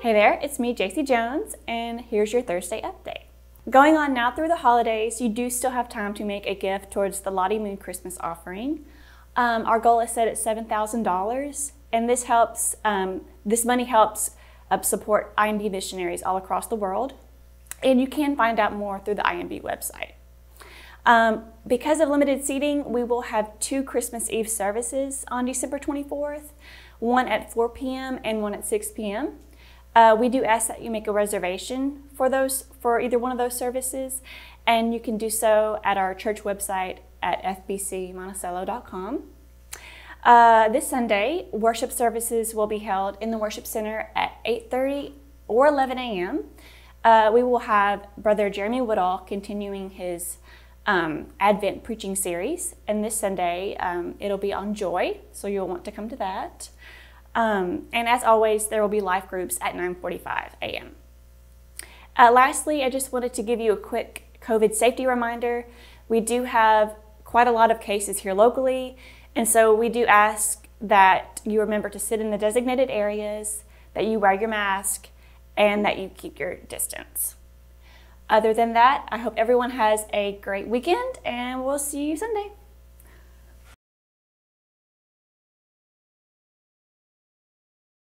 Hey there, it's me, JC Jones, and here's your Thursday update. Going on now through the holidays, you do still have time to make a gift towards the Lottie Moon Christmas offering. Um, our goal is set at $7,000, and this helps, um, this money helps uh, support IMB missionaries all across the world. And you can find out more through the IMB website. Um, because of limited seating, we will have two Christmas Eve services on December 24th, one at 4 p.m. and one at 6 p.m. Uh, we do ask that you make a reservation for those for either one of those services, and you can do so at our church website at fbcmonticello.com. Uh, this Sunday, worship services will be held in the worship center at 8:30 or 11 a.m. Uh, we will have Brother Jeremy Woodall continuing his um, Advent preaching series, and this Sunday um, it'll be on joy, so you'll want to come to that. Um, and as always, there will be life groups at 9.45 a.m. Uh, lastly, I just wanted to give you a quick COVID safety reminder. We do have quite a lot of cases here locally, and so we do ask that you remember to sit in the designated areas, that you wear your mask, and that you keep your distance. Other than that, I hope everyone has a great weekend, and we'll see you Sunday.